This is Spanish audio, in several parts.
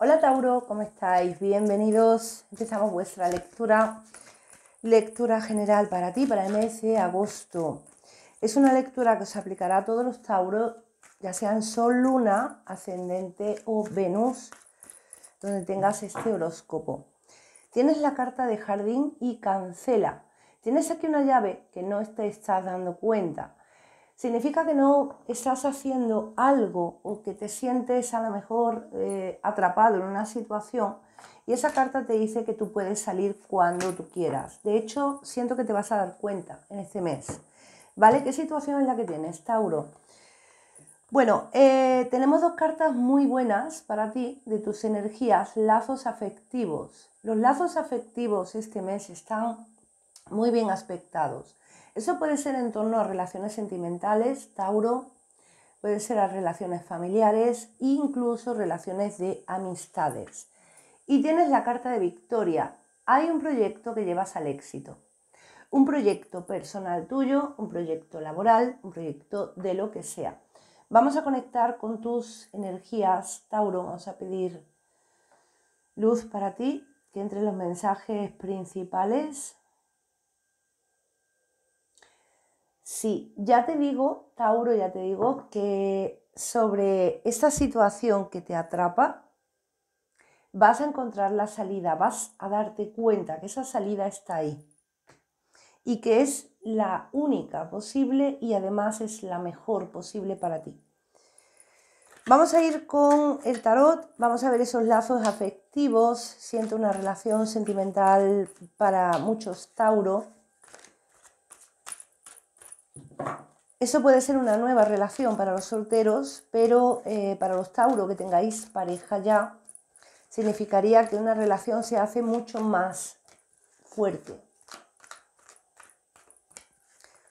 Hola Tauro, ¿cómo estáis? Bienvenidos. Empezamos vuestra lectura. Lectura general para ti, para el mes de agosto. Es una lectura que se aplicará a todos los Tauros, ya sean Sol, Luna, Ascendente o Venus, donde tengas este horóscopo. Tienes la carta de jardín y cancela. Tienes aquí una llave que no te estás dando cuenta significa que no estás haciendo algo o que te sientes a lo mejor eh, atrapado en una situación y esa carta te dice que tú puedes salir cuando tú quieras. De hecho, siento que te vas a dar cuenta en este mes. ¿Vale? ¿Qué situación es la que tienes, Tauro? Bueno, eh, tenemos dos cartas muy buenas para ti de tus energías, lazos afectivos. Los lazos afectivos este mes están muy bien aspectados. Eso puede ser en torno a relaciones sentimentales, Tauro, puede ser a relaciones familiares e incluso relaciones de amistades. Y tienes la carta de victoria. Hay un proyecto que llevas al éxito. Un proyecto personal tuyo, un proyecto laboral, un proyecto de lo que sea. Vamos a conectar con tus energías, Tauro. Vamos a pedir luz para ti, que entre los mensajes principales Sí, ya te digo, Tauro, ya te digo que sobre esta situación que te atrapa, vas a encontrar la salida, vas a darte cuenta que esa salida está ahí y que es la única posible y además es la mejor posible para ti. Vamos a ir con el tarot, vamos a ver esos lazos afectivos, siento una relación sentimental para muchos Tauro eso puede ser una nueva relación para los solteros, pero eh, para los Tauro que tengáis pareja ya, significaría que una relación se hace mucho más fuerte,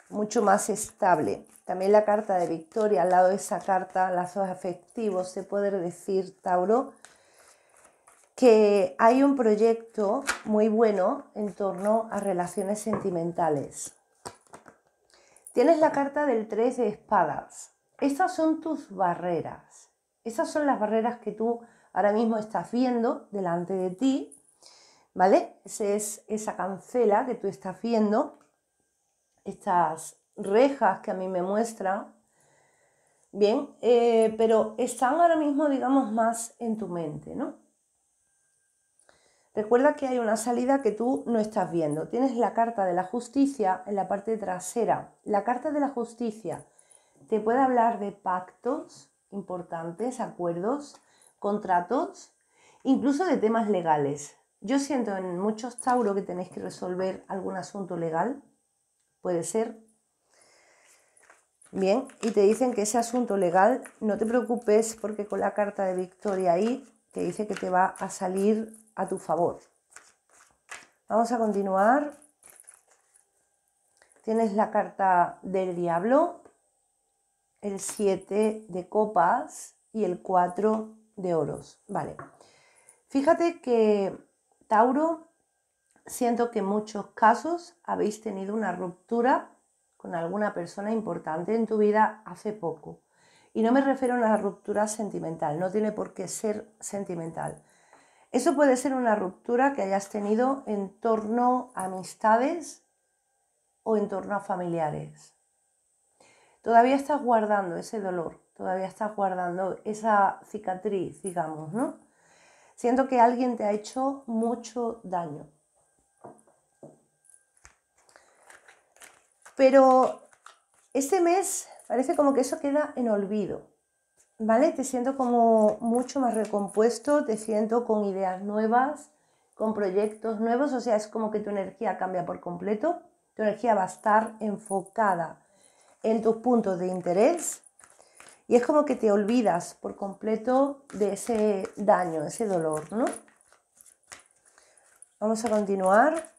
mucho más estable. También la carta de victoria, al lado de esa carta, lazos afectivos, se puede decir, Tauro, que hay un proyecto muy bueno en torno a relaciones sentimentales. Tienes la carta del 3 de espadas. Esas son tus barreras. Esas son las barreras que tú ahora mismo estás viendo delante de ti. ¿Vale? Esa es esa cancela que tú estás viendo. Estas rejas que a mí me muestran. Bien, eh, pero están ahora mismo, digamos, más en tu mente, ¿no? Recuerda que hay una salida que tú no estás viendo. Tienes la carta de la justicia en la parte trasera. La carta de la justicia te puede hablar de pactos importantes, acuerdos, contratos, incluso de temas legales. Yo siento en muchos Tauro que tenéis que resolver algún asunto legal, puede ser. Bien, y te dicen que ese asunto legal, no te preocupes porque con la carta de victoria ahí te dice que te va a salir a tu favor. Vamos a continuar. Tienes la carta del diablo, el 7 de copas y el 4 de oros. Vale. Fíjate que Tauro, siento que en muchos casos habéis tenido una ruptura con alguna persona importante en tu vida hace poco. Y no me refiero a una ruptura sentimental, no tiene por qué ser sentimental. Eso puede ser una ruptura que hayas tenido en torno a amistades o en torno a familiares. Todavía estás guardando ese dolor, todavía estás guardando esa cicatriz, digamos, ¿no? Siento que alguien te ha hecho mucho daño. Pero este mes parece como que eso queda en olvido. ¿vale? Te siento como mucho más recompuesto, te siento con ideas nuevas, con proyectos nuevos, o sea, es como que tu energía cambia por completo, tu energía va a estar enfocada en tus puntos de interés y es como que te olvidas por completo de ese daño, ese dolor, ¿no? Vamos a continuar.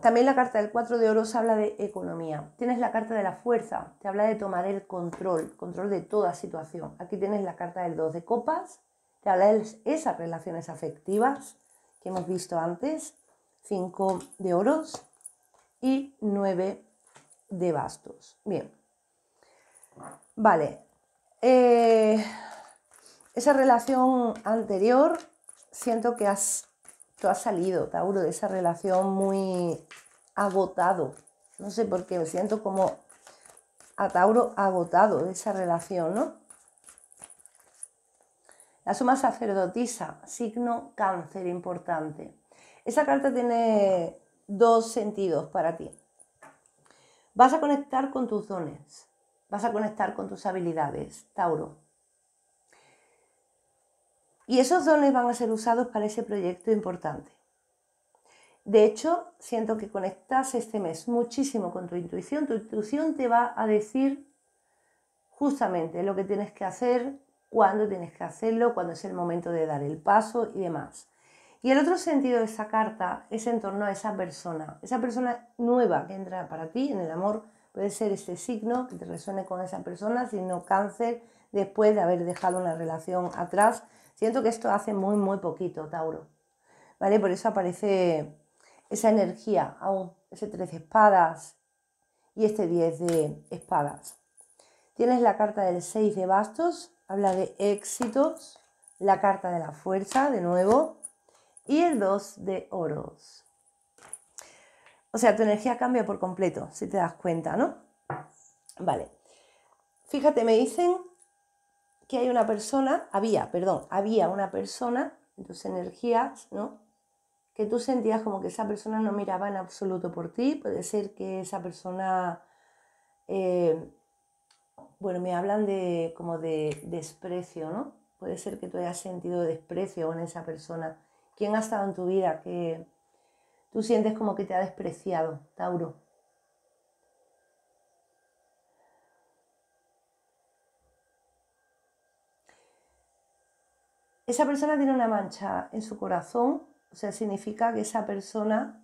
También la carta del 4 de oros habla de economía. Tienes la carta de la fuerza, te habla de tomar el control, control de toda situación. Aquí tienes la carta del 2 de copas, te habla de esas relaciones afectivas que hemos visto antes. 5 de oros y 9 de bastos. Bien. Vale. Eh, esa relación anterior siento que has tú has salido, Tauro, de esa relación muy agotado. No sé por qué, me siento como a Tauro agotado de esa relación, ¿no? La suma sacerdotisa, signo cáncer importante. Esa carta tiene dos sentidos para ti. Vas a conectar con tus dones, vas a conectar con tus habilidades, Tauro. Y esos dones van a ser usados para ese proyecto importante. De hecho, siento que conectas este mes muchísimo con tu intuición. Tu intuición te va a decir justamente lo que tienes que hacer, cuándo tienes que hacerlo, cuándo es el momento de dar el paso y demás. Y el otro sentido de esa carta es en torno a esa persona, esa persona nueva que entra para ti en el amor. Puede ser ese signo que te resuene con esa persona, signo cáncer, después de haber dejado una relación atrás, Siento que esto hace muy, muy poquito, Tauro. ¿Vale? Por eso aparece esa energía aún, ese tres espadas y este 10 de espadas. Tienes la carta del 6 de bastos, habla de éxitos, la carta de la fuerza, de nuevo, y el 2 de oros. O sea, tu energía cambia por completo, si te das cuenta, ¿no? Vale. Fíjate, me dicen que hay una persona, había, perdón, había una persona en tus energías, ¿no? Que tú sentías como que esa persona no miraba en absoluto por ti, puede ser que esa persona, eh, bueno, me hablan de como de desprecio, ¿no? Puede ser que tú hayas sentido desprecio en esa persona. ¿Quién ha estado en tu vida que tú sientes como que te ha despreciado, Tauro? esa persona tiene una mancha en su corazón, o sea, significa que esa persona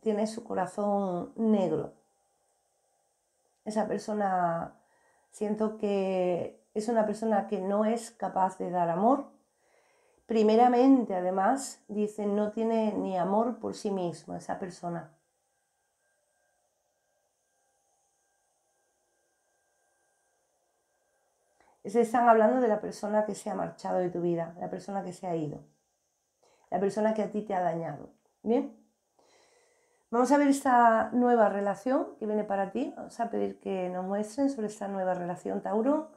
tiene su corazón negro. Esa persona, siento que es una persona que no es capaz de dar amor. Primeramente, además, dice, no tiene ni amor por sí misma esa persona. están hablando de la persona que se ha marchado de tu vida, la persona que se ha ido, la persona que a ti te ha dañado. Bien. Vamos a ver esta nueva relación que viene para ti. Vamos a pedir que nos muestren sobre esta nueva relación, Tauro.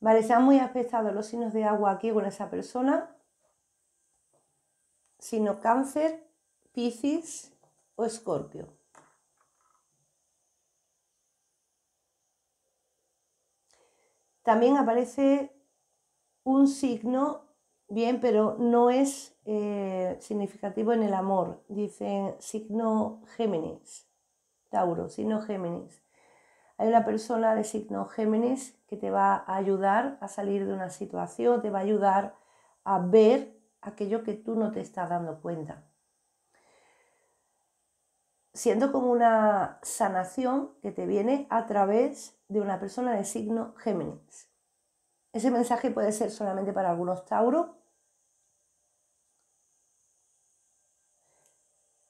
Vale, se han muy afectado los signos de agua aquí con esa persona. Sino cáncer, piscis o escorpio. También aparece un signo, bien, pero no es eh, significativo en el amor. Dicen signo Géminis, Tauro, signo Géminis. Hay una persona de signo Géminis que te va a ayudar a salir de una situación, te va a ayudar a ver aquello que tú no te estás dando cuenta siendo como una sanación que te viene a través de una persona de signo Géminis. Ese mensaje puede ser solamente para algunos Tauro.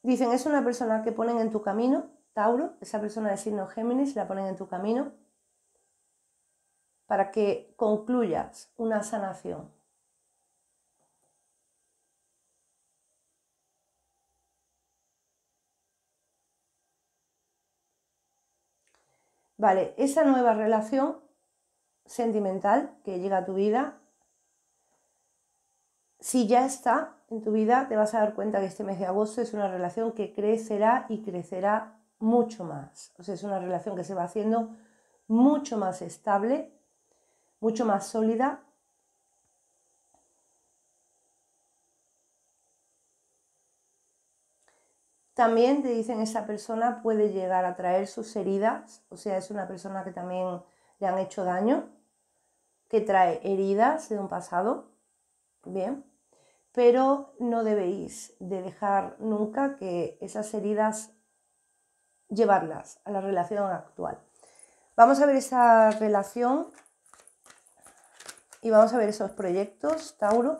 Dicen, es una persona que ponen en tu camino, Tauro, esa persona de signo Géminis, la ponen en tu camino para que concluyas una sanación. Vale, esa nueva relación sentimental que llega a tu vida, si ya está en tu vida, te vas a dar cuenta que este mes de agosto es una relación que crecerá y crecerá mucho más. O sea, es una relación que se va haciendo mucho más estable, mucho más sólida También te dicen esa persona puede llegar a traer sus heridas, o sea, es una persona que también le han hecho daño, que trae heridas de un pasado, bien, pero no debéis de dejar nunca que esas heridas llevarlas a la relación actual. Vamos a ver esa relación y vamos a ver esos proyectos, Tauro.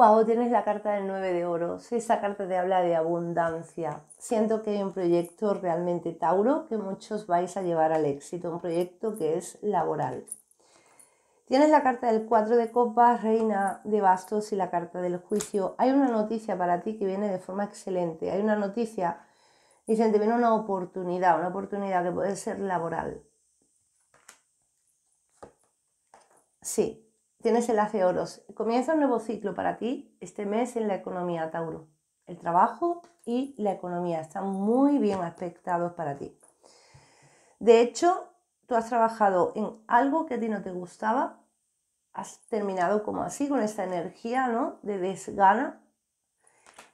wow, tienes la carta del 9 de oro. oros, esa carta te habla de abundancia. Siento que hay un proyecto realmente Tauro que muchos vais a llevar al éxito, un proyecto que es laboral. Tienes la carta del 4 de copas, reina de bastos y la carta del juicio. Hay una noticia para ti que viene de forma excelente. Hay una noticia, dicen, te viene una oportunidad, una oportunidad que puede ser laboral. Sí, tienes el hace oros. Comienza un nuevo ciclo para ti este mes en la economía, Tauro. El trabajo y la economía están muy bien aspectados para ti. De hecho, tú has trabajado en algo que a ti no te gustaba, has terminado como así, con esta energía ¿no? de desgana.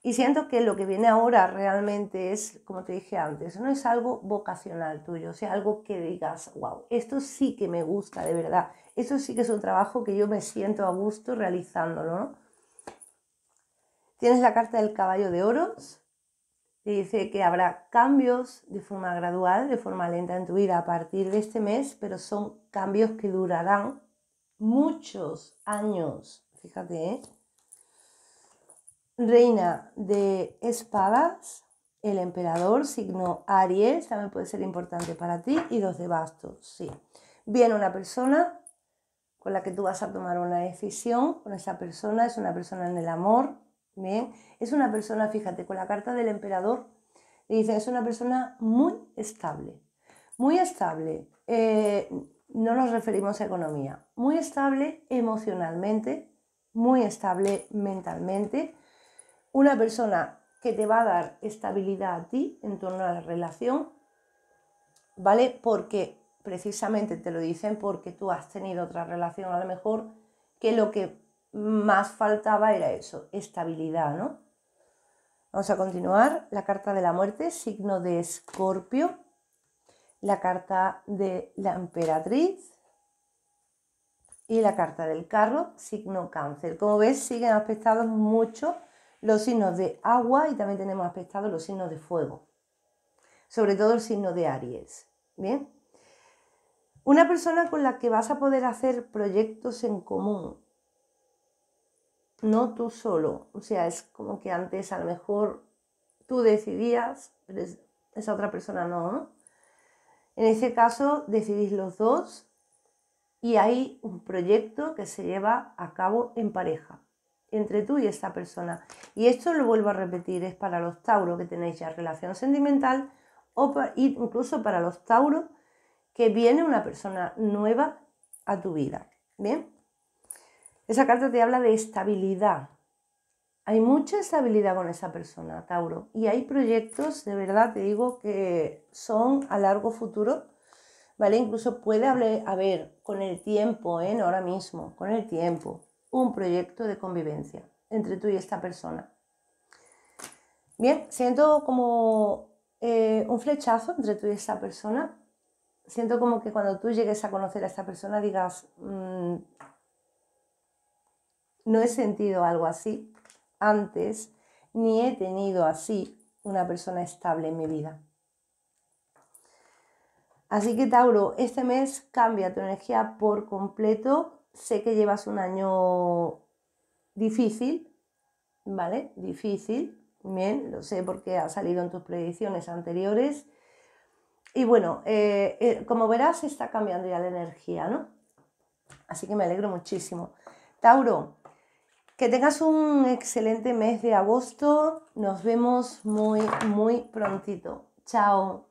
Y siento que lo que viene ahora realmente es, como te dije antes, no es algo vocacional tuyo, o sea, algo que digas, wow, esto sí que me gusta de verdad, eso sí que es un trabajo que yo me siento a gusto realizándolo. ¿no? Tienes la carta del caballo de oros, dice que habrá cambios de forma gradual, de forma lenta en tu vida a partir de este mes, pero son cambios que durarán muchos años. Fíjate, ¿eh? Reina de espadas, el emperador, signo Aries, también puede ser importante para ti, y dos de bastos, sí. Viene una persona con la que tú vas a tomar una decisión con esa persona, es una persona en el amor, es una persona, fíjate, con la carta del emperador, dicen, es una persona muy estable, muy estable, eh, no nos referimos a economía, muy estable emocionalmente, muy estable mentalmente, una persona que te va a dar estabilidad a ti en torno a la relación, ¿vale? Porque precisamente te lo dicen porque tú has tenido otra relación a lo mejor que lo que más faltaba era eso, estabilidad, ¿no? Vamos a continuar. La carta de la muerte, signo de escorpio. La carta de la emperatriz. Y la carta del carro, signo cáncer. Como ves, siguen afectados mucho los signos de agua y también tenemos aspectados los signos de fuego. Sobre todo el signo de Aries. Bien, una persona con la que vas a poder hacer proyectos en común. No tú solo. O sea, es como que antes a lo mejor tú decidías, pero esa otra persona no, En ese caso decidís los dos y hay un proyecto que se lleva a cabo en pareja, entre tú y esta persona. Y esto lo vuelvo a repetir, es para los Tauros que tenéis ya relación sentimental o incluso para los Tauros que viene una persona nueva a tu vida. ¿Bien? Esa carta te habla de estabilidad. Hay mucha estabilidad con esa persona, Tauro. Y hay proyectos, de verdad, te digo, que son a largo futuro. ¿Vale? Incluso puede haber, con el tiempo, en ¿eh? ahora mismo, con el tiempo, un proyecto de convivencia entre tú y esta persona. Bien, siento como eh, un flechazo entre tú y esta persona siento como que cuando tú llegues a conocer a esta persona digas, mm, no he sentido algo así antes, ni he tenido así una persona estable en mi vida. Así que Tauro, este mes cambia tu energía por completo. Sé que llevas un año difícil, ¿vale? Difícil, bien, lo sé porque ha salido en tus predicciones anteriores. Y bueno, eh, eh, como verás, está cambiando ya la energía, ¿no? Así que me alegro muchísimo. Tauro, que tengas un excelente mes de agosto. Nos vemos muy, muy prontito. Chao.